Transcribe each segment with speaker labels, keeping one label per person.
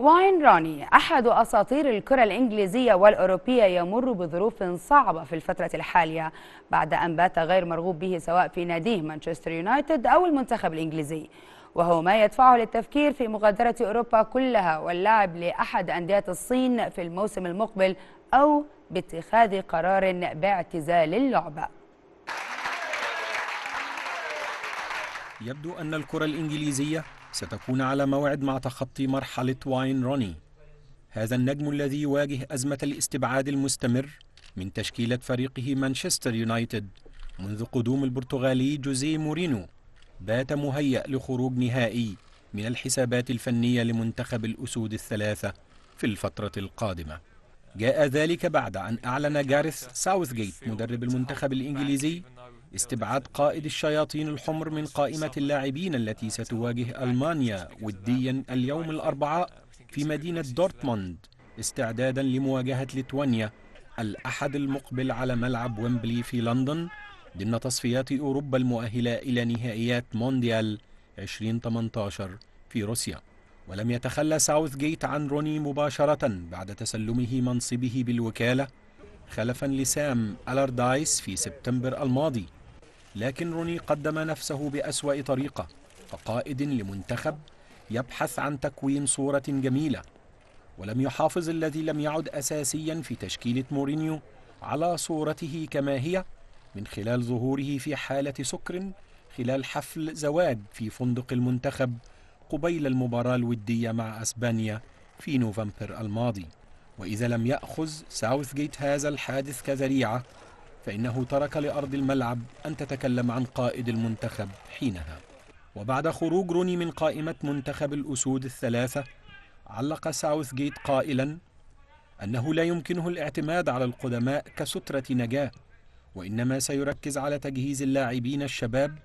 Speaker 1: واين راني أحد أساطير الكرة الإنجليزية والأوروبية يمر بظروف صعبة في الفترة الحالية بعد أن بات غير مرغوب به سواء في ناديه مانشستر يونايتد أو المنتخب الإنجليزي وهو ما يدفعه للتفكير في مغادرة أوروبا كلها واللعب لأحد أندية الصين في الموسم المقبل أو باتخاذ قرار باعتزال اللعبة
Speaker 2: يبدو أن الكرة الإنجليزية ستكون على موعد مع تخطي مرحلة واين روني هذا النجم الذي يواجه أزمة الاستبعاد المستمر من تشكيلة فريقه مانشستر يونايتد منذ قدوم البرتغالي جوزيه مورينو بات مهيأ لخروج نهائي من الحسابات الفنية لمنتخب الأسود الثلاثة في الفترة القادمة جاء ذلك بعد أن أعلن جارث ساوثجيت مدرب المنتخب الإنجليزي استبعاد قائد الشياطين الحمر من قائمة اللاعبين التي ستواجه ألمانيا وديا اليوم الأربعاء في مدينة دورتموند استعدادا لمواجهة ليتوانيا الأحد المقبل على ملعب ويمبلي في لندن ضمن تصفيات أوروبا المؤهلة إلى نهائيات مونديال 2018 في روسيا ولم يتخلى ساوث جيت عن روني مباشرة بعد تسلمه منصبه بالوكالة خلفا لسام ألاردايس في سبتمبر الماضي لكن روني قدم نفسه بأسوأ طريقة كقائد لمنتخب يبحث عن تكوين صورة جميلة ولم يحافظ الذي لم يعد أساسيا في تشكيلة مورينيو على صورته كما هي من خلال ظهوره في حالة سكر خلال حفل زواج في فندق المنتخب قبيل المباراة الودية مع أسبانيا في نوفمبر الماضي وإذا لم يأخذ ساوث جيت هذا الحادث كذريعة فإنه ترك لأرض الملعب أن تتكلم عن قائد المنتخب حينها وبعد خروج روني من قائمة منتخب الأسود الثلاثة علق ساوث جيت قائلا أنه لا يمكنه الاعتماد على القدماء كسترة نجاة وإنما سيركز على تجهيز اللاعبين الشباب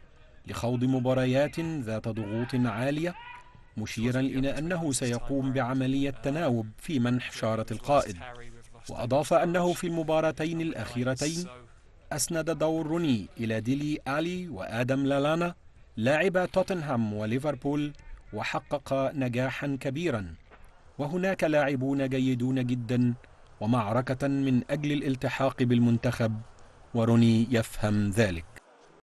Speaker 2: لخوض مباريات ذات ضغوط عالية مشيرا إلى أنه سيقوم بعملية تناوب في منح شارة القائد وأضاف أنه في المباراتين الأخيرتين أسند دور روني إلى ديلي آلي وآدم لالانا لاعب توتنهام وليفربول وحقق نجاحا كبيرا وهناك لاعبون جيدون جدا ومعركة من أجل الالتحاق بالمنتخب وروني يفهم ذلك